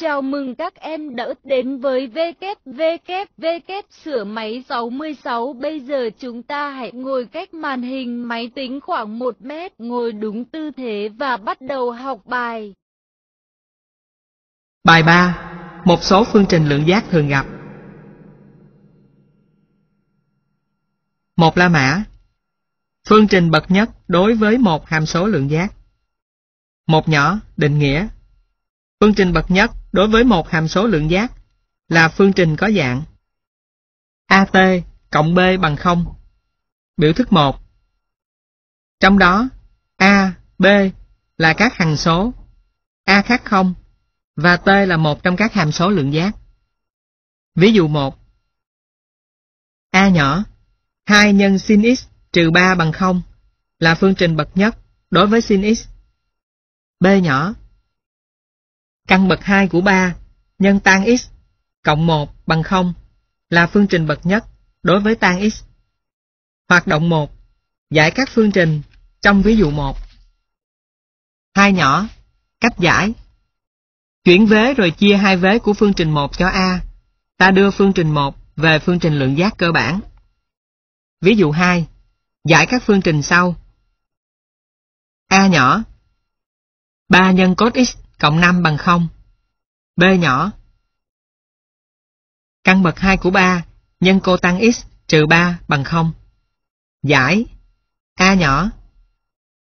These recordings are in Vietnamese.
Chào mừng các em đã đến với WWW sửa máy 66. Bây giờ chúng ta hãy ngồi cách màn hình máy tính khoảng 1 mét, ngồi đúng tư thế và bắt đầu học bài. Bài 3. Một số phương trình lượng giác thường gặp. Một la mã. Phương trình bậc nhất đối với một hàm số lượng giác. Một nhỏ, định nghĩa, Phương trình bậc nhất đối với một hàm số lượng giác là phương trình có dạng AT cộng B bằng 0. Biểu thức 1. Trong đó, A, B là các hằng số, A khác 0 và T là một trong các hàm số lượng giác. Ví dụ 1. A nhỏ 2 nhân sin x trừ 3 bằng 0 là phương trình bậc nhất đối với sin x. B nhỏ Căn bậc 2 của 3 nhân tan x cộng 1 bằng 0 là phương trình bậc nhất đối với tan x. Hoạt động 1. Giải các phương trình trong ví dụ 1. Hai nhỏ, cách giải. Chuyển vế rồi chia hai vế của phương trình 1 cho A. Ta đưa phương trình 1 về phương trình lượng giác cơ bản. Ví dụ 2. Giải các phương trình sau. A nhỏ 3 nhân cos x cộng 5 bằng 0. B nhỏ. Căn bậc 2 của 3 nhân cô tăng x trừ 3 bằng 0. Giải A nhỏ.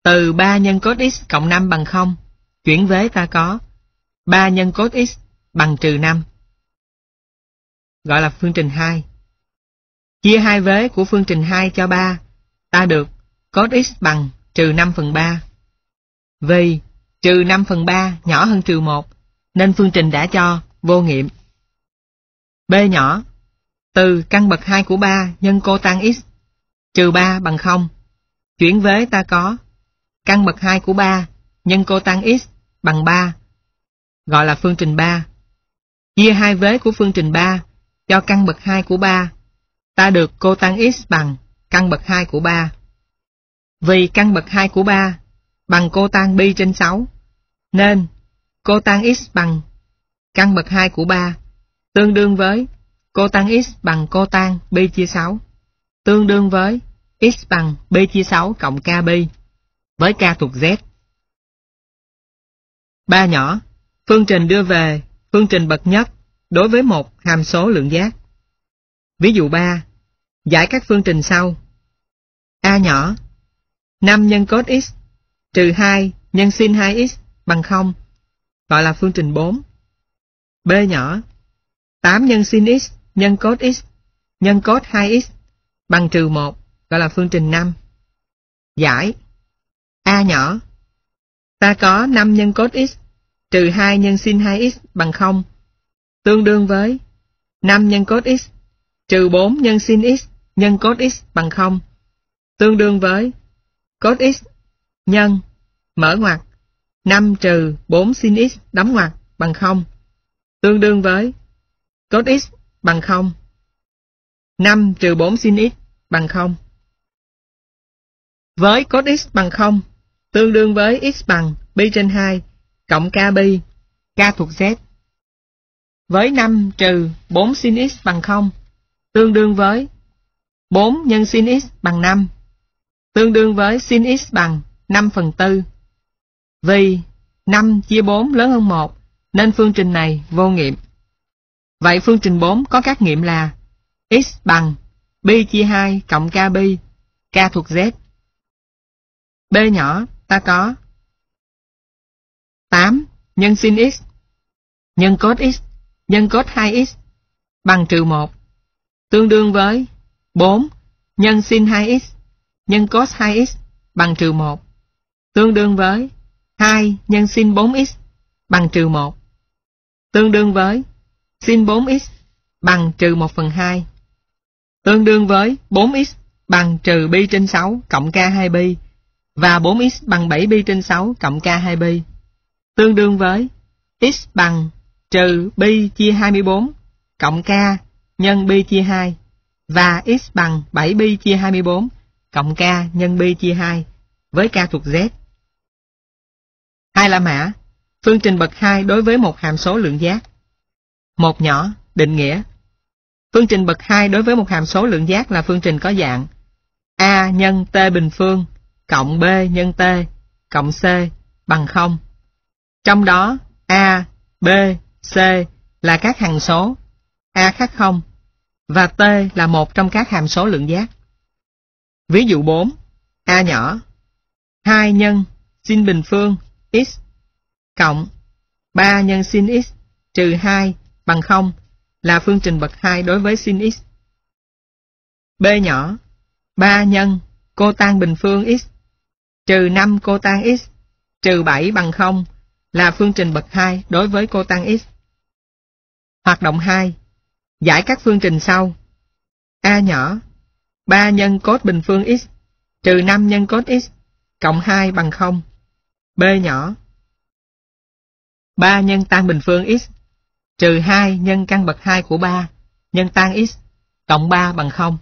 Từ 3 nhân cos x cộng 5 bằng 0, chuyển vế ta có 3 nhân cos x bằng trừ 5. Gọi là phương trình 2. Chia hai vế của phương trình 2 cho 3, ta được cos x bằng trừ 5 phần 3. Vì trừ 5 phần 3 nhỏ hơn trừ 1, nên phương trình đã cho vô nghiệm. B nhỏ, từ căn bậc 2 của 3 nhân cô tan x, trừ 3 bằng 0. Chuyển vế ta có căn bậc 2 của 3 nhân cô tan x bằng 3, gọi là phương trình 3. Chia hai vế của phương trình 3 cho căn bậc 2 của 3, ta được cô tan x bằng căn bậc 2 của 3. Vì căn bậc 2 của 3 bằng cô tan bi trên 6 nên, cô tăng x bằng căn bậc 2 của 3 tương đương với cô tăng x bằng cô tan b chia 6 tương đương với x bằng b chia 6 cộng kb với k thuộc z. Ba nhỏ, phương trình đưa về phương trình bậc nhất đối với một hàm số lượng giác. Ví dụ 3, giải các phương trình sau. A nhỏ, 5 nhân cos x trừ 2 nhân sin 2x bằng 0, gọi là phương trình 4. B nhỏ 8 nhân sin x nhân cos x nhân cos 2x bằng trừ 1, gọi là phương trình 5. Giải A nhỏ Ta có 5 nhân cos x trừ 2 nhân sin 2x bằng 0 tương đương với 5 nhân cos x trừ 4 nhân sin x nhân cos x bằng 0 tương đương với cos x nhân mở ngoặc 5 trừ 4 sin x đóng ngoặc bằng 0, tương đương với cos x bằng 0. 5 trừ 4 sin x bằng 0. Với cos x bằng 0, tương đương với x bằng pi trên 2 cộng k pi, k thuộc z. Với 5 trừ 4 sin x bằng 0, tương đương với 4 nhân sin x bằng 5, tương đương với sin x bằng 5 phần 4 vì 5 chia 4 lớn hơn 1 nên phương trình này vô nghiệm. Vậy phương trình 4 có các nghiệm là x bằng b chia 2 cộng k pi, k thuộc z. B nhỏ ta có 8 nhân sin x nhân cos x nhân cos 2x bằng trừ 1 tương đương với 4 nhân sin 2x nhân cos 2x bằng trừ 1 tương đương với 2 nhân sin 4x bằng trừ 1 tương đương với sin 4x bằng trừ 1 phần 2 tương đương với 4x bằng trừ pi trên 6 cộng k2pi và 4x bằng 7pi trên 6 cộng k2pi tương đương với x bằng trừ pi chia 24 cộng k nhân pi chia 2 và x bằng 7pi chia 24 cộng k nhân pi chia 2 với k thuộc z Hai là mã, phương trình bậc 2 đối với một hàm số lượng giác. Một nhỏ, định nghĩa. Phương trình bậc 2 đối với một hàm số lượng giác là phương trình có dạng A nhân T bình phương cộng B nhân T cộng C bằng 0. Trong đó A, B, C là các hằng số A khác 0 và T là một trong các hàm số lượng giác. Ví dụ 4, A nhỏ 2 nhân sin bình phương x cộng 3 nhân sin x trừ 2 bằng 0 là phương trình bậc 2 đối với sin x. B nhỏ 3 nhân cô tan bình phương x trừ 5 cô tan x trừ 7 bằng 0 là phương trình bậc 2 đối với cô tan x. Hoạt động 2. Giải các phương trình sau. A nhỏ 3 nhân cos bình phương x trừ 5 nhân cos x cộng 2 bằng 0 B nhỏ 3 nhân tan bình phương x trừ 2 nhân căn bậc 2 của 3 nhân tan x cộng 3 bằng 0.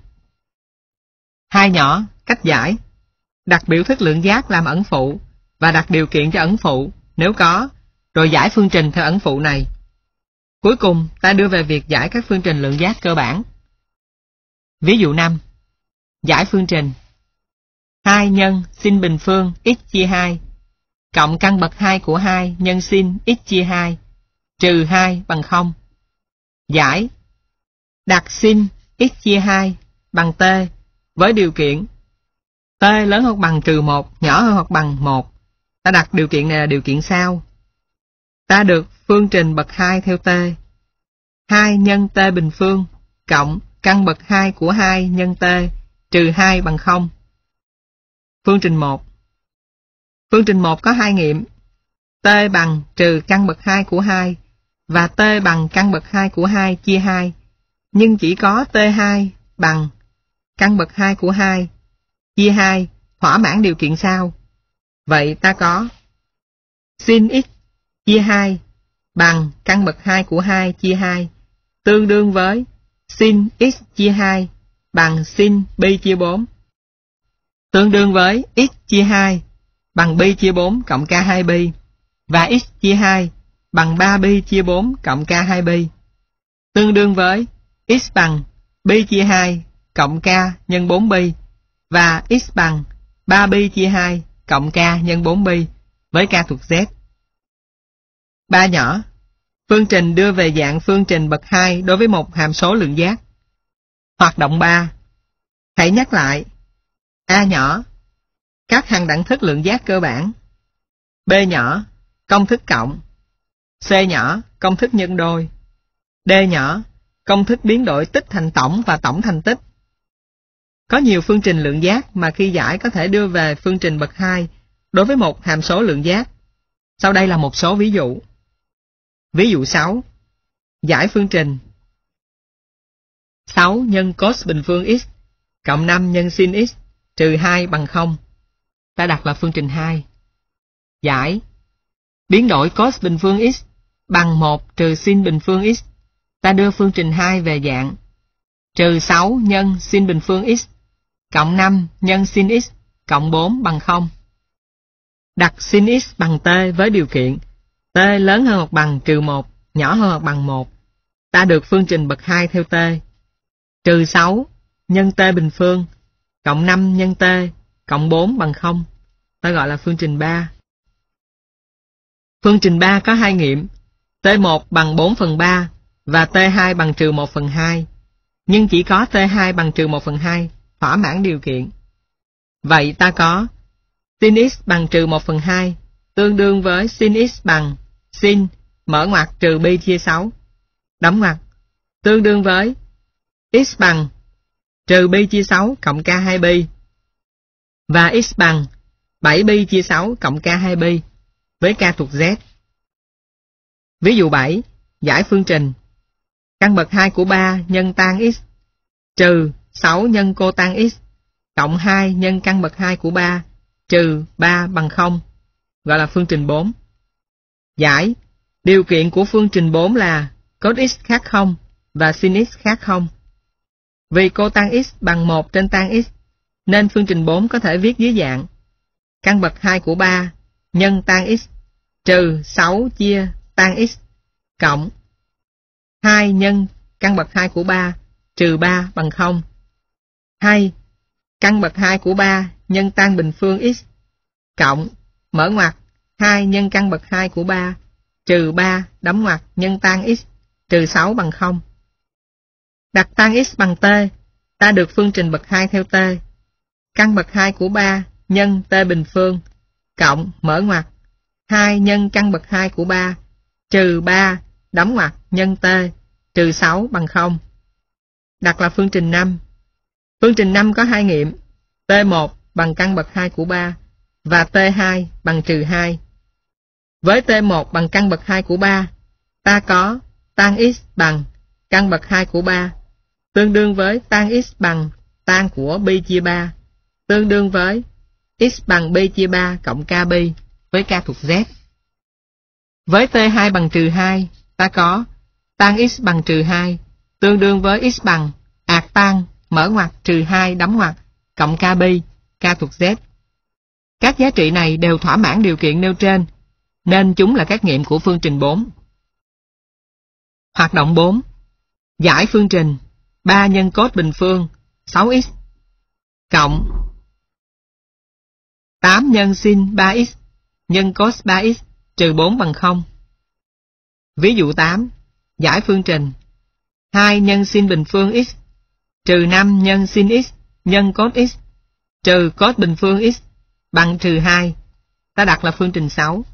Hai nhỏ, cách giải. Đặt biểu thức lượng giác làm ẩn phụ và đặt điều kiện cho ẩn phụ nếu có, rồi giải phương trình theo ẩn phụ này. Cuối cùng, ta đưa về việc giải các phương trình lượng giác cơ bản. Ví dụ 5. Giải phương trình 2 nhân sin bình phương x chia 2 cộng căn bậc 2 của 2 nhân sin x chia 2 trừ 2 bằng 0. Giải đặt sin x chia 2 bằng t với điều kiện t lớn hơn bằng trừ 1 nhỏ hơn hoặc bằng 1. Ta đặt điều kiện này là điều kiện sau. Ta được phương trình bậc 2 theo t. 2 nhân t bình phương cộng căn bậc 2 của 2 nhân t trừ 2 bằng 0. Phương trình 1 Phương trình 1 có hai nghiệm. T bằng trừ căn bậc 2 của 2 và T bằng căn bậc 2 của 2 chia 2. Nhưng chỉ có T2 bằng căn bậc 2 của 2 chia 2 thỏa mãn điều kiện sau. Vậy ta có sin x chia 2 bằng căn bậc 2 của 2 chia 2 tương đương với sin x chia 2 bằng sin b chia 4 tương đương với x chia 2 bằng b chia 4 cộng k 2 b và x chia 2 bằng 3 b chia 4 cộng k 2 b tương đương với x bằng b chia 2 cộng k nhân 4 b và x bằng 3 b chia 2 cộng k nhân 4 b với k thuộc z. Ba nhỏ, phương trình đưa về dạng phương trình bậc 2 đối với một hàm số lượng giác. Hoạt động 3. Hãy nhắc lại. A nhỏ các hằng đẳng thức lượng giác cơ bản. B nhỏ, công thức cộng. C nhỏ, công thức nhân đôi. D nhỏ, công thức biến đổi tích thành tổng và tổng thành tích. Có nhiều phương trình lượng giác mà khi giải có thể đưa về phương trình bậc hai đối với một hàm số lượng giác. Sau đây là một số ví dụ. Ví dụ sáu, Giải phương trình sáu nhân cos bình phương x cộng năm nhân sin x trừ hai bằng không ta đặt là phương trình 2. Giải Biến đổi cos bình phương x bằng 1 trừ sin bình phương x. Ta đưa phương trình 2 về dạng trừ 6 nhân sin bình phương x cộng 5 nhân sin x cộng 4 bằng 0. Đặt sin x bằng t với điều kiện t lớn hơn hoặc bằng trừ 1, nhỏ hơn hoặc bằng 1. Ta được phương trình bậc 2 theo t. Trừ 6 nhân t bình phương cộng 5 nhân t cộng 4 bằng 0, ta gọi là phương trình 3. Phương trình 3 có hai nghiệm, T1 bằng 4 phần 3 và T2 bằng trừ 1 phần 2, nhưng chỉ có T2 bằng trừ 1 phần 2 thỏa mãn điều kiện. Vậy ta có sin x bằng trừ 1 phần 2 tương đương với sin x bằng sin mở ngoặc trừ bi chia 6 đóng ngoặc tương đương với x bằng trừ bi chia 6 cộng k2 bi và x bằng 7 b chia 6 cộng k 2 b với k thuộc z. Ví dụ 7, giải phương trình căn bậc 2 của 3 nhân tan x trừ 6 nhân cô tan x cộng 2 nhân căn bậc 2 của 3 trừ 3 bằng 0 gọi là phương trình 4. Giải Điều kiện của phương trình 4 là cos x khác 0 và sin x khác 0. Vì cô tan x bằng 1 trên tan x nên phương trình 4 có thể viết dưới dạng căn bậc 2 của 3 nhân tan x trừ 6 chia tan x cộng 2 nhân căn bậc 2 của 3 trừ 3 bằng 0 2 căn bậc 2 của 3 nhân tan bình phương x cộng mở ngoặc 2 nhân căn bậc 2 của 3 trừ 3 đóng ngoặc nhân tan x trừ 6 bằng 0 đặt tan x bằng t ta được phương trình bậc 2 theo t căn bậc 2 của 3 nhân t bình phương cộng mở ngoặc 2 nhân căn bậc 2 của 3 trừ 3 đóng ngoặc nhân t trừ 6 bằng 0. Đặt là phương trình 5. Phương trình 5 có hai nghiệm t1 bằng căn bậc 2 của 3 và t2 bằng trừ 2. Với t1 bằng căn bậc 2 của 3 ta có tan x bằng căn bậc 2 của 3 tương đương với tan x bằng tan của b chia 3 tương đương với x bằng b chia 3 cộng kb với k thuộc z. Với t2 bằng trừ 2, ta có tan x bằng trừ 2 tương đương với x bằng ạt tan mở ngoặc trừ 2 đóng ngoặc cộng kb, k thuộc z. Các giá trị này đều thỏa mãn điều kiện nêu trên, nên chúng là các nghiệm của phương trình 4. Hoạt động 4. Giải phương trình 3 nhân cos bình phương 6x cộng 8 nhân sin 3x nhân cos 3x trừ 4 bằng 0. Ví dụ 8, giải phương trình 2 nhân sin bình phương x trừ 5 nhân sin x nhân cos x trừ cos bình phương x bằng trừ 2. Ta đặt là phương trình 6.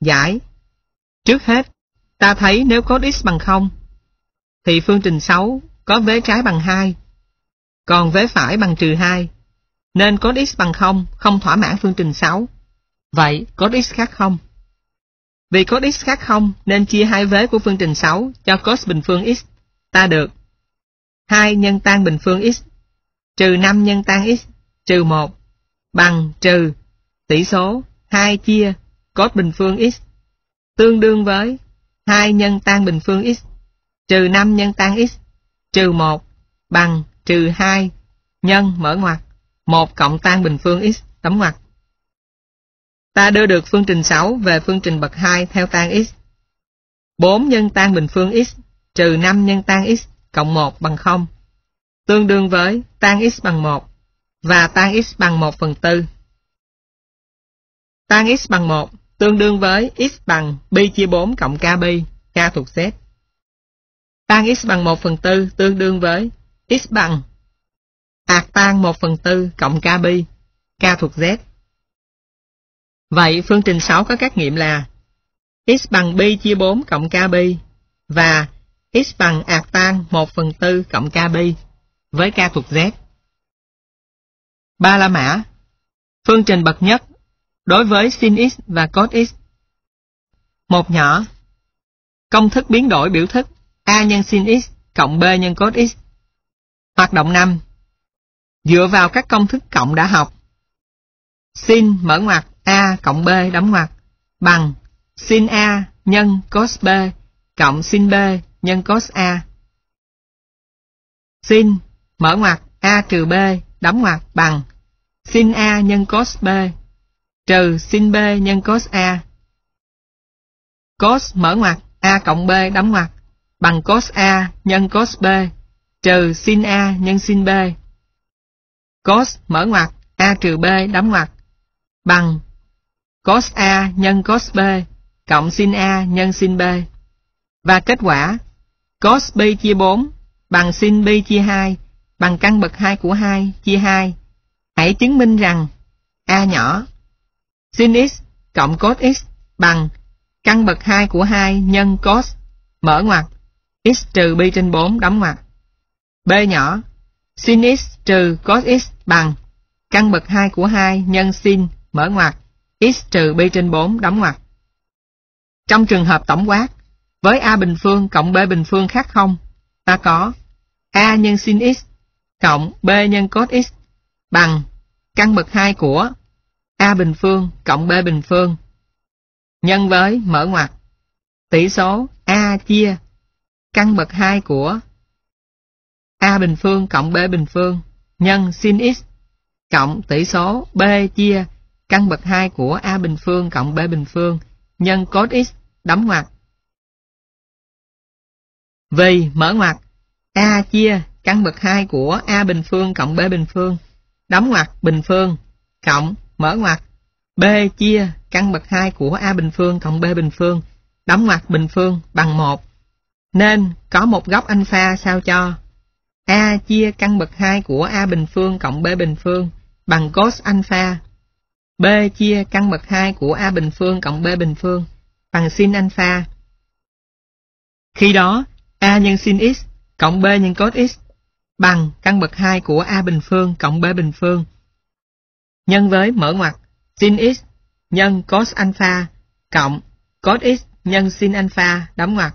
Giải Trước hết, ta thấy nếu cos x bằng 0 thì phương trình 6 có vế trái bằng 2 còn vế phải bằng trừ 2 nên cos x bằng 0 không thỏa mãn phương trình 6. Vậy cos x khác không. Vì cos x khác không nên chia hai vế của phương trình 6 cho cos bình phương x ta được 2 nhân tan bình phương x trừ 5 nhân tan x trừ 1 bằng trừ tỷ số 2 chia cos bình phương x tương đương với 2 nhân tan bình phương x trừ 5 nhân tan x trừ 1 bằng trừ 2 nhân mở ngoặc 1 cộng tan bình phương x tấm ngoặc Ta đưa được phương trình 6 về phương trình bậc 2 theo tan x. 4 nhân tan bình phương x trừ 5 nhân tan x cộng 1 bằng 0, tương đương với tan x bằng 1 và tan x bằng 1 phần 4. Tan x bằng 1 tương đương với x bằng pi chia 4 cộng k kb, k thuộc z. Tan x bằng 1 phần 4 tương đương với x bằng ạc tan một phần tư cộng k bi, k thuộc z. Vậy phương trình sáu có các nghiệm là x bằng bi chia bốn cộng k bi và x bằng ạc tan một phần tư cộng k bi với k thuộc z. Ba la mã Phương trình bậc nhất đối với sin x và cos x. Một nhỏ Công thức biến đổi biểu thức a nhân sin x cộng b nhân cos x. Hoạt động năm dựa vào các công thức cộng đã học. Sin mở ngoặc A cộng B đóng ngoặc bằng sin A nhân cos B cộng sin B nhân cos A. Sin mở ngoặc A trừ B đóng ngoặc bằng sin A nhân cos B trừ sin B nhân cos A. Cos mở ngoặc A cộng B đóng ngoặc bằng cos A nhân cos B trừ sin A nhân sin B cos mở ngoặc a trừ b đóng ngoặc bằng cos a nhân cos b cộng sin a nhân sin b và kết quả cos b chia 4 bằng sin b chia 2 bằng căn bậc 2 của 2 chia 2 hãy chứng minh rằng a nhỏ sin x cộng cos x bằng căn bậc 2 của 2 nhân cos mở ngoặc x trừ b trên 4 đóng ngoặc b nhỏ sin x trừ cos x bằng căn bậc 2 của 2 nhân sin mở ngoặc x trừ b trên 4 đóng ngoặc. Trong trường hợp tổng quát, với a bình phương cộng b bình phương khác không, ta có a nhân sin x cộng b nhân cos x bằng căn bậc 2 của a bình phương cộng b bình phương nhân với mở ngoặc tỷ số a chia căn bậc 2 của a bình phương cộng b bình phương nhân sin x cộng tỷ số b chia căn bậc 2 của a bình phương cộng b bình phương nhân cos x đóng ngoặc. Vì mở ngoặc a chia căn bậc 2 của a bình phương cộng b bình phương đóng ngoặc bình phương cộng mở ngoặc b chia căn bậc 2 của a bình phương cộng b bình phương đóng ngoặc bình phương bằng 1 nên có một góc alpha sao cho A chia căn bậc 2 của A bình phương cộng B bình phương bằng cos alpha. B chia căn bậc 2 của A bình phương cộng B bình phương bằng sin alpha. Khi đó, A nhân sin x cộng B nhân cos x bằng căn bậc 2 của A bình phương cộng B bình phương nhân với mở ngoặc sin x nhân cos alpha cộng cos x nhân sin alpha đóng ngoặc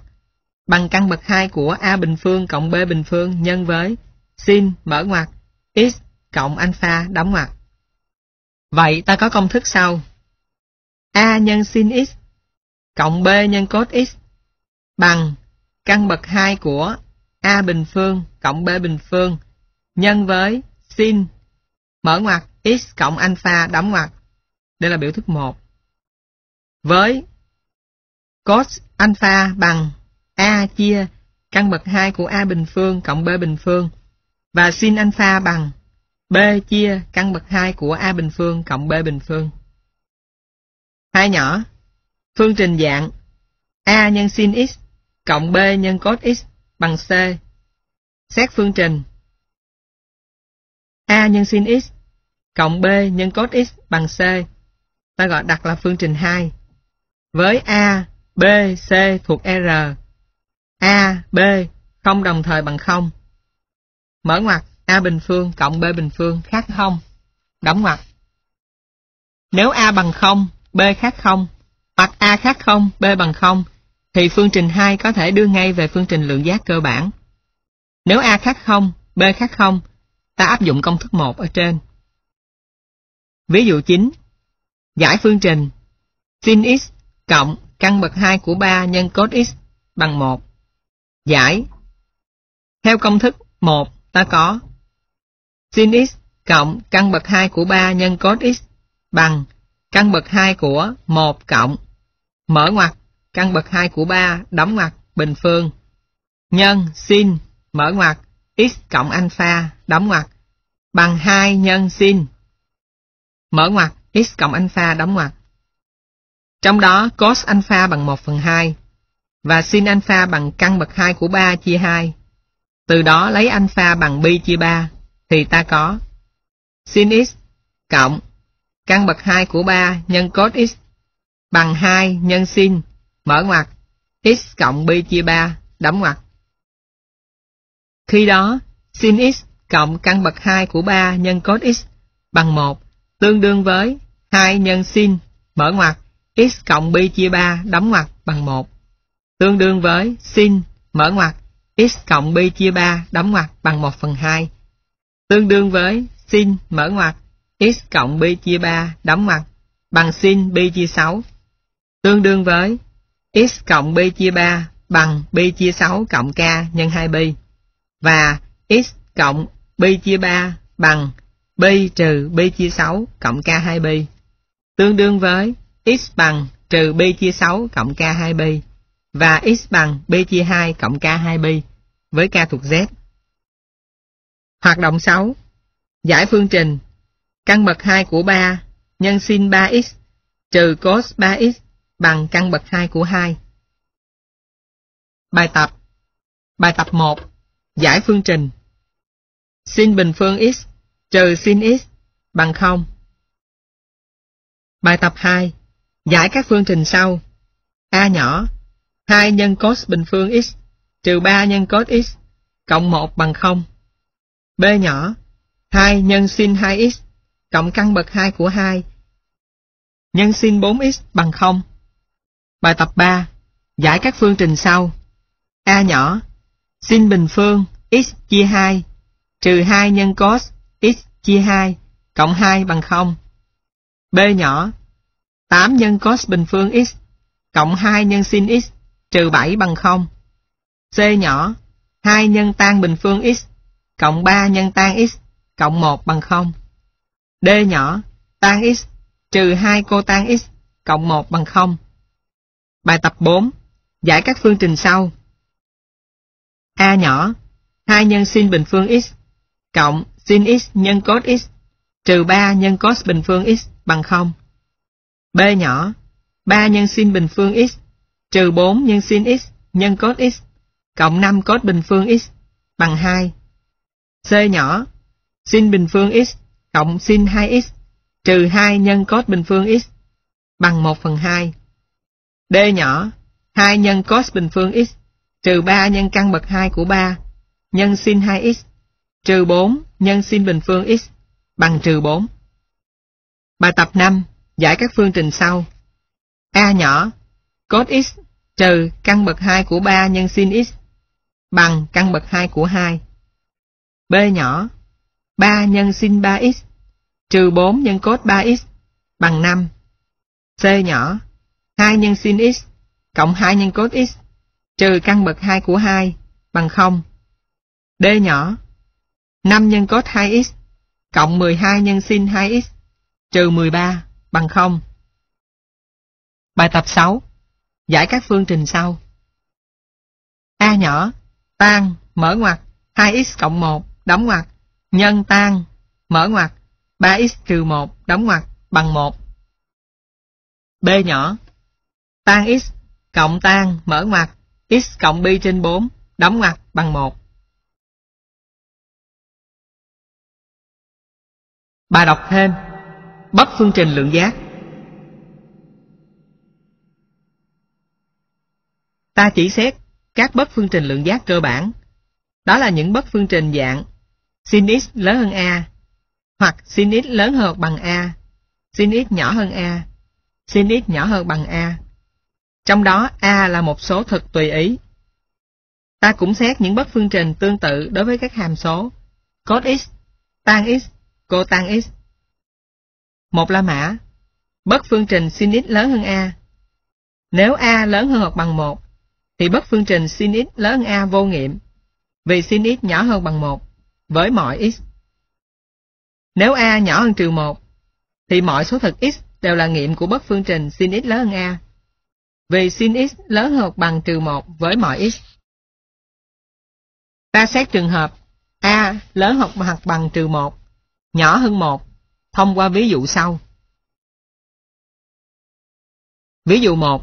bằng căn bậc 2 của A bình phương cộng B bình phương nhân với sin mở ngoặc x cộng alpha đóng ngoặc. Vậy ta có công thức sau. A nhân sin x cộng B nhân cos x bằng căn bậc 2 của A bình phương cộng B bình phương nhân với sin mở ngoặc x cộng alpha đóng ngoặc. Đây là biểu thức 1. Với cos alpha bằng A chia căn bậc 2 của A bình phương cộng B bình phương và sin alpha bằng B chia căn bậc 2 của A bình phương cộng B bình phương. Hai nhỏ, phương trình dạng A nhân sin x cộng B nhân cos x bằng C. Xét phương trình A nhân sin x cộng B nhân cos x bằng C. Ta gọi đặt là phương trình 2. Với A, B, C thuộc R A, B không đồng thời bằng không. Mở ngoặc A bình phương cộng B bình phương khác không. Đóng ngoặc. Nếu A bằng không, B khác không, hoặc A khác không, B bằng không, thì phương trình 2 có thể đưa ngay về phương trình lượng giác cơ bản. Nếu A khác không, B khác không, ta áp dụng công thức 1 ở trên. Ví dụ 9. Giải phương trình sin x cộng căn bậc 2 của 3 nhân cos x bằng 1. Giải Theo công thức một ta có sin x cộng căn bậc hai của ba nhân cos x bằng căn bậc hai của một cộng mở ngoặc căn bậc hai của ba đóng ngoặc bình phương nhân sin mở ngoặc x cộng alpha đóng ngoặc bằng hai nhân sin mở ngoặc x cộng alpha đóng ngoặc trong đó cos alpha bằng một phần hai và sin alpha bằng căn bậc 2 của 3 chia 2. Từ đó lấy alpha bằng pi chia 3 thì ta có sin x cộng căn bậc 2 của 3 nhân cos x bằng 2 nhân sin mở ngoặc x cộng pi chia 3 đóng ngoặc. Khi đó, sin x cộng căn bậc 2 của 3 nhân cos x bằng 1 tương đương với 2 nhân sin mở ngoặc x cộng pi chia 3 đóng ngoặc bằng 1 tương đương với sin mở ngoặc x cộng b chia 3 đóng ngoặc bằng 1 phần 2 tương đương với sin mở ngoặc x cộng b chia 3 đóng ngoặc bằng sin b chia 6 tương đương với x cộng b chia 3 bằng b chia 6 cộng k nhân 2b và x cộng b chia 3 bằng b trừ b chia 6 cộng k 2b tương đương với x bằng trừ b chia 6 cộng k 2b và x bằng b chia 2 cộng k2b với k thuộc z. Hoạt động 6. Giải phương trình căn bậc 2 của 3 nhân sin 3x trừ cos 3x bằng căn bậc 2 của 2. Bài tập Bài tập 1 Giải phương trình Sin bình phương x trừ sin x bằng 0 Bài tập 2 Giải các phương trình sau A nhỏ 2 nhân cos bình phương x trừ 3 nhân cos x cộng 1 bằng 0. B nhỏ 2 nhân sin 2x cộng căn bậc 2 của 2 nhân sin 4x bằng 0. Bài tập 3. Giải các phương trình sau. A nhỏ sin bình phương x chia 2 trừ 2 nhân cos x chia 2 cộng 2 bằng 0. B nhỏ 8 nhân cos bình phương x cộng 2 nhân sin x trừ 7 bằng 0. C nhỏ 2 nhân tan bình phương x cộng 3 nhân tan x cộng 1 bằng 0. D nhỏ tan x trừ 2 cô tan x cộng 1 bằng 0. Bài tập 4. Giải các phương trình sau. A nhỏ 2 nhân sin bình phương x cộng sin x nhân cos x trừ 3 nhân cos bình phương x bằng 0. B nhỏ 3 nhân sin bình phương x trừ 4 nhân sin x nhân cos x cộng 5 cos bình phương x bằng 2. C nhỏ sin bình phương x cộng sin 2x trừ 2 nhân cos bình phương x bằng 1 phần 2. D nhỏ 2 nhân cos bình phương x trừ 3 nhân căn bậc 2 của 3 nhân sin 2x trừ 4 nhân sin bình phương x bằng trừ 4. Bài tập 5 giải các phương trình sau. A nhỏ cos x trừ căn bậc 2 của 3 nhân sin x bằng căn bậc 2 của 2. B nhỏ 3 nhân sin 3x trừ 4 nhân cos 3x bằng 5. C nhỏ 2 nhân sin x cộng 2 nhân cos x trừ căn bậc 2 của 2 bằng 0. D nhỏ 5 nhân cos 2x cộng 12 nhân sin 2x trừ 13 bằng 0. Bài tập 6 giải các phương trình sau. A nhỏ, tan, mở ngoặc 2x cộng 1, đóng ngoặc nhân tan, mở ngoặc 3x trừ 1, đóng ngoặc bằng 1. B nhỏ, tan x cộng tan, mở ngoặc x cộng pi trên 4, đóng ngoặc bằng 1. Bà đọc thêm, bắp phương trình lượng giác Ta chỉ xét các bất phương trình lượng giác cơ bản. Đó là những bất phương trình dạng sin x lớn hơn a hoặc sin x lớn hơn bằng a, sin x nhỏ hơn a, sin x nhỏ hơn bằng a. Trong đó a là một số thực tùy ý. Ta cũng xét những bất phương trình tương tự đối với các hàm số cos x, tan x, cotan x. Một la mã, bất phương trình sin x lớn hơn a. Nếu a lớn hơn hoặc bằng 1 thì bất phương trình sin x lớn a vô nghiệm vì sin x nhỏ hơn bằng 1 với mọi x. Nếu a nhỏ hơn trừ 1 thì mọi số thực x đều là nghiệm của bất phương trình sin x lớn hơn a vì sin x lớn hơn bằng trừ 1 với mọi x. Ta xét trường hợp a lớn hơn hoặc bằng trừ 1 nhỏ hơn 1 thông qua ví dụ sau. Ví dụ 1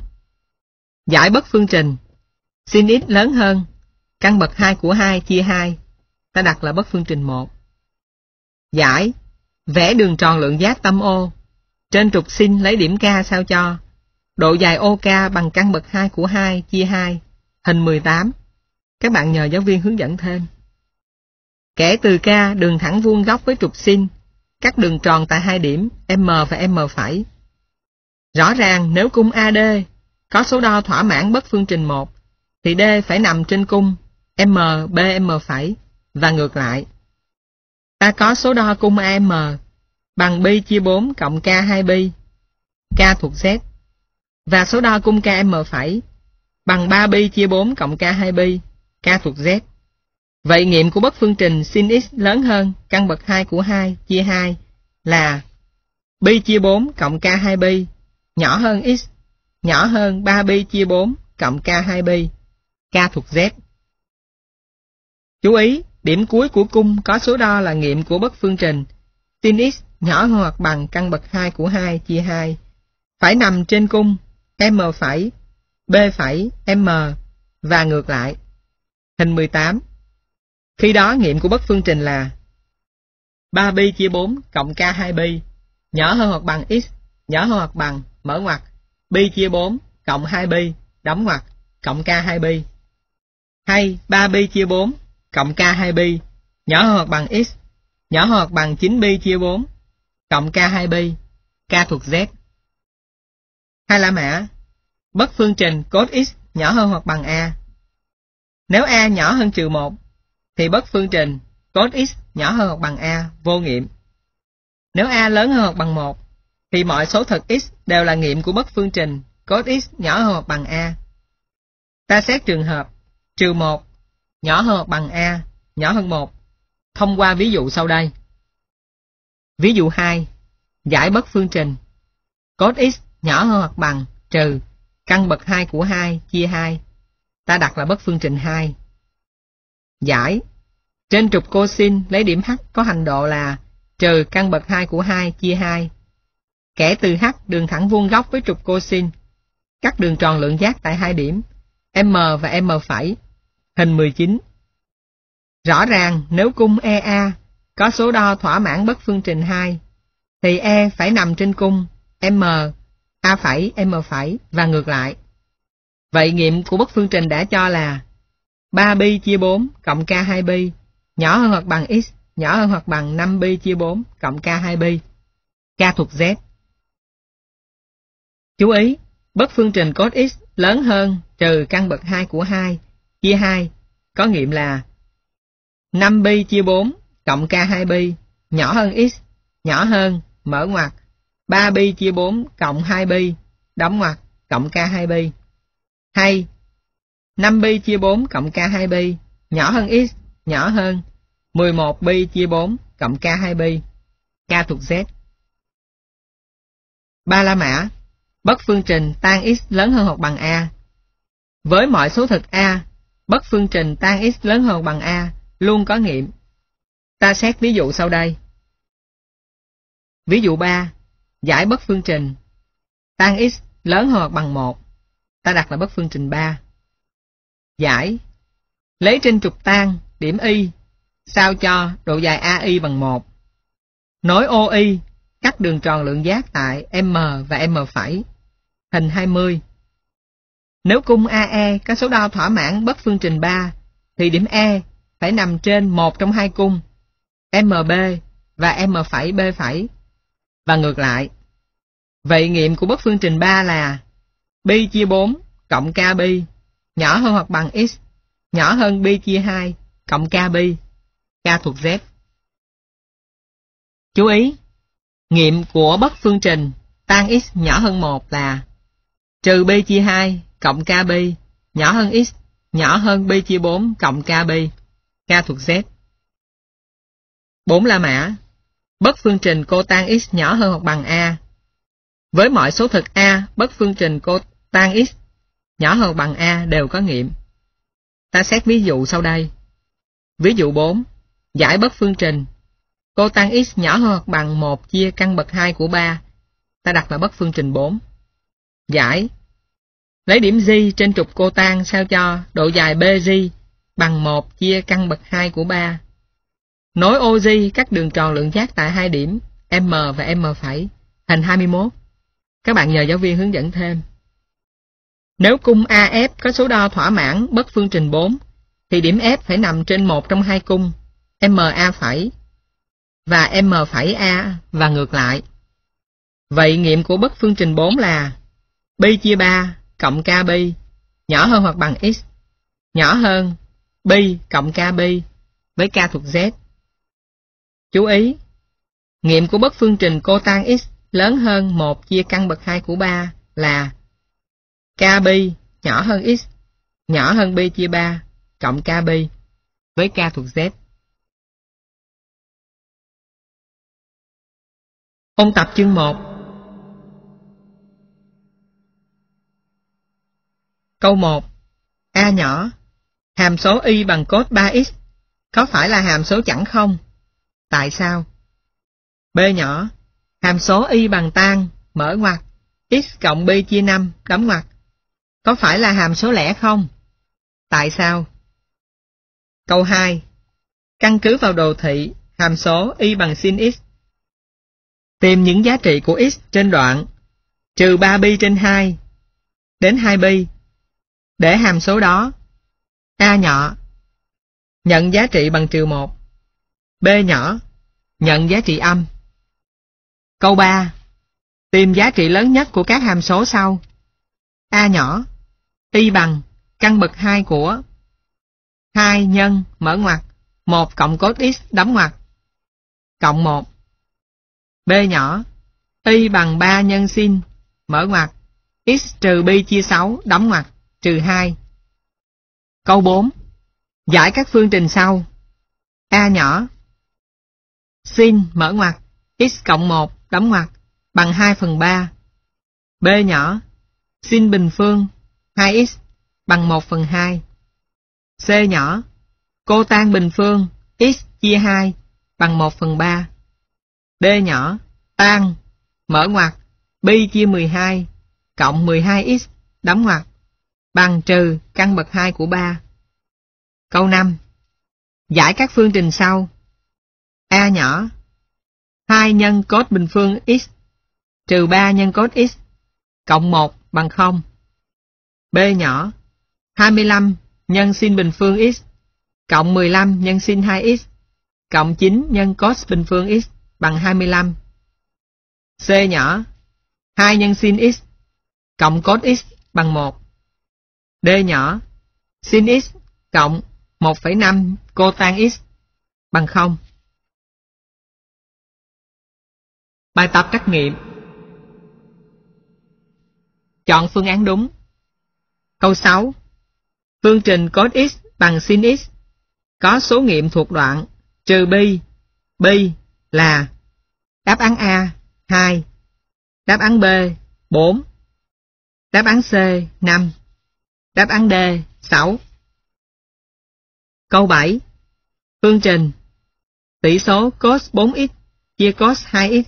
Giải bất phương trình sin x lớn hơn căn bậc 2 của 2 chia 2, ta đặt là bất phương trình 1. Giải, vẽ đường tròn lượng giác tâm ô, trên trục sin lấy điểm K sao cho, độ dài OK bằng căn bậc 2 của 2 chia 2, hình 18. Các bạn nhờ giáo viên hướng dẫn thêm. kể từ K đường thẳng vuông góc với trục sin, các đường tròn tại hai điểm M và M phải. Rõ ràng nếu cung AD có số đo thỏa mãn bất phương trình 1 thì D phải nằm trên cung M, B, M phải và ngược lại. Ta có số đo cung AM bằng b chia 4 cộng k 2 b K thuộc Z, và số đo cung KM phải bằng 3 b chia 4 cộng k 2 b K thuộc Z. Vậy nghiệm của bất phương trình sin x lớn hơn căn bậc 2 của 2 chia 2 là b chia 4 cộng k 2 b nhỏ hơn x nhỏ hơn 3 b chia 4 cộng k 2 b K thuộc Z. Chú ý, điểm cuối của cung có số đo là nghiệm của bất phương trình. Sin x nhỏ hơn hoặc bằng căn bậc 2 của 2 chia 2. Phải nằm trên cung M phải, B phải, M và ngược lại. Hình 18. Khi đó nghiệm của bất phương trình là 3 b chia 4 cộng k 2 b nhỏ hơn hoặc bằng x nhỏ hơn hoặc bằng mở ngoặc b chia 4 cộng 2 b đóng ngoặc cộng k 2 b hay 3 b chia 4 cộng k 2 b nhỏ hơn hoặc bằng x nhỏ hơn hoặc bằng 9 b chia 4 cộng k 2 b k thuộc z. Hay là mã bất phương trình cos x nhỏ hơn hoặc bằng a. Nếu a nhỏ hơn trừ 1 thì bất phương trình cos x nhỏ hơn hoặc bằng a vô nghiệm. Nếu a lớn hơn hoặc bằng 1 thì mọi số thật x đều là nghiệm của bất phương trình cos x nhỏ hơn hoặc bằng a. Ta xét trường hợp trừ 1 nhỏ hơn bằng A nhỏ hơn 1 thông qua ví dụ sau đây. Ví dụ 2 giải bất phương trình cos x nhỏ hơn hoặc bằng trừ căn bậc 2 của 2 chia 2 ta đặt là bất phương trình 2. Giải trên trục cosin lấy điểm h có hành độ là trừ căn bậc 2 của 2 chia 2. Kẻ từ h đường thẳng vuông góc với trục cosin. cắt đường tròn lượng giác tại hai điểm m và m' phải Hình 19 Rõ ràng nếu cung EA có số đo thỏa mãn bất phương trình 2, thì E phải nằm trên cung M, A phẩy, M phẩy và ngược lại. Vậy nghiệm của bất phương trình đã cho là 3 b chia 4 cộng k 2 b nhỏ hơn hoặc bằng x nhỏ hơn hoặc bằng 5 b chia 4 cộng k 2 b K thuộc Z. Chú ý, bất phương trình cos x lớn hơn trừ căn bậc 2 của 2 chia 2 có nghiệm là 5 b chia 4 cộng k 2 b nhỏ hơn x nhỏ hơn mở ngoặc 3 b chia 4 cộng 2 b đóng ngoặc cộng k 2 b hay 5 b chia 4 cộng k 2 b nhỏ hơn x nhỏ hơn 11 b chia 4 cộng k 2 b k thuộc z ba la mã bất phương trình tan x lớn hơn hoặc bằng a với mọi số thực a bất phương trình tan x lớn hơn bằng a luôn có nghiệm. Ta xét ví dụ sau đây. Ví dụ 3, giải bất phương trình. Tan x lớn hơn bằng 1. Ta đặt là bất phương trình 3. Giải. Lấy trên trục tan điểm y sao cho độ dài AI bằng 1. Nối OI cắt đường tròn lượng giác tại M và M'. Hình 20. Nếu cung AE có số đo thỏa mãn bất phương trình 3, thì điểm E phải nằm trên một trong hai cung MB và M' và ngược lại. Vậy nghiệm của bất phương trình 3 là b chia 4 cộng k pi nhỏ hơn hoặc bằng x nhỏ hơn b chia 2 cộng k pi k thuộc z. Chú ý, nghiệm của bất phương trình tan x nhỏ hơn 1 là trừ b chia 2 cộng KB nhỏ hơn X nhỏ hơn B chia 4 cộng KB. K thuộc Z. 4 la mã. Bất phương trình cô tan x nhỏ hơn hoặc bằng a. Với mọi số thực a, bất phương trình cô tan x nhỏ hơn bằng a đều có nghiệm. Ta xét ví dụ sau đây. Ví dụ 4, giải bất phương trình cô tan x nhỏ hơn hoặc bằng 1 chia căn bậc 2 của 3. Ta đặt là bất phương trình 4. Giải Lấy điểm J trên trục cô tan sao cho độ dài BJ bằng 1 chia căn bậc 2 của 3. Nối OJ các đường tròn lượng giác tại hai điểm M và M phẩy, hình 21. Các bạn nhờ giáo viên hướng dẫn thêm. Nếu cung AF có số đo thỏa mãn bất phương trình 4 thì điểm F phải nằm trên một trong hai cung MA phẩy và M phẩy A và ngược lại. Vậy nghiệm của bất phương trình 4 là B chia 3 cộng KB nhỏ hơn hoặc bằng X nhỏ hơn B cộng KB với K thuộc Z. Chú ý, nghiệm của bất phương trình cô tan X lớn hơn 1 chia căn bậc 2 của 3 là KB nhỏ hơn X nhỏ hơn B chia 3 cộng KB với K thuộc Z. Ôn tập chương 1 Câu 1. A nhỏ. Hàm số y bằng cos 3x có phải là hàm số chẵn không? Tại sao? B nhỏ. Hàm số y bằng tan, mở ngoặc, x cộng b chia 5, đóng ngoặc. Có phải là hàm số lẻ không? Tại sao? Câu 2. Căn cứ vào đồ thị, hàm số y bằng sin x. Tìm những giá trị của x trên đoạn trừ 3pi trên 2 đến 2pi để hàm số đó A nhỏ nhận giá trị bằng trừ 1 B nhỏ nhận giá trị âm Câu 3 Tìm giá trị lớn nhất của các hàm số sau A nhỏ Y bằng căn bậc 2 của 2 nhân mở ngoặc 1 cộng cos x đóng ngoặc cộng 1 B nhỏ Y bằng 3 nhân sin mở ngoặc x trừ b chia 6 đóng ngoặc trừ 2. Câu 4. Giải các phương trình sau. A nhỏ. Sin mở ngoặc x cộng 1 đóng ngoặc bằng 2 phần 3. B nhỏ. Sin bình phương 2x bằng 1 phần 2. C nhỏ. Cô tan bình phương x chia 2 bằng 1 phần 3. D nhỏ. Tan mở ngoặc pi chia 12 cộng 12x đóng ngoặc bằng trừ căn bậc 2 của 3. Câu 5. Giải các phương trình sau. A nhỏ 2 nhân cos bình phương x trừ 3 nhân cos x cộng 1 bằng 0. B nhỏ 25 nhân sin bình phương x cộng 15 nhân sin 2x cộng 9 nhân cos bình phương x bằng 25. C nhỏ 2 nhân sin x cộng cos x bằng 1. D nhỏ sin x cộng 1,5 cotan x bằng 0. Bài tập trắc nghiệm Chọn phương án đúng Câu 6 Phương trình cos x bằng sin x có số nghiệm thuộc đoạn trừ pi b là đáp án A 2 đáp án B 4 đáp án C 5 Đáp án D 6 Câu 7 Phương trình Tỷ số cos 4x chia cos 2x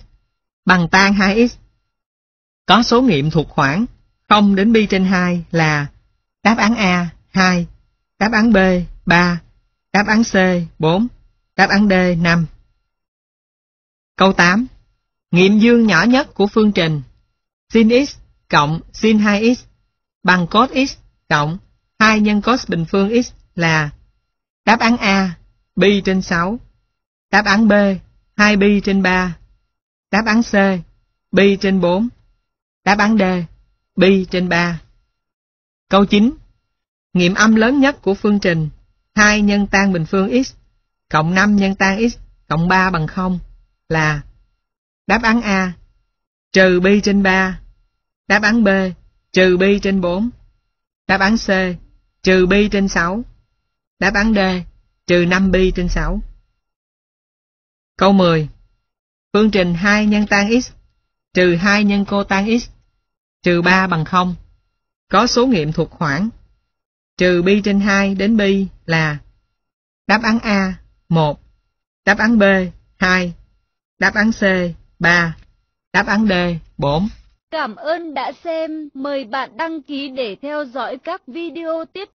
bằng tan 2x Có số nghiệm thuộc khoảng 0 đến pi trên 2 là Đáp án A 2 Đáp án B 3 Đáp án C 4 Đáp án D 5 Câu 8 Nghiệm dương nhỏ nhất của phương trình sin x cộng sin 2x bằng cos x cộng 2 nhân cos bình phương x là đáp án A pi trên 6 đáp án B 2 pi trên 3 đáp án C pi trên 4 đáp án D pi trên 3 câu 9 nghiệm âm lớn nhất của phương trình 2 nhân tan bình phương x cộng 5 nhân tan x cộng 3 bằng 0 là đáp án A trừ pi trên 3 đáp án B trừ pi trên 4 Đáp án C, trừ pi trên 6. Đáp án D, trừ 5 pi trên 6. Câu 10. Phương trình 2 nhân tan x trừ 2 nhân cô tan x trừ 3 bằng 0. Có số nghiệm thuộc khoảng trừ pi trên 2 đến pi là đáp án A 1, đáp án B 2, đáp án C 3, đáp án D 4. Cảm ơn đã xem, mời bạn đăng ký để theo dõi các video tiếp